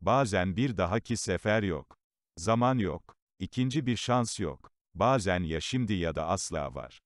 Bazen bir dahaki sefer yok. Zaman yok. İkinci bir şans yok. Bazen ya şimdi ya da asla var.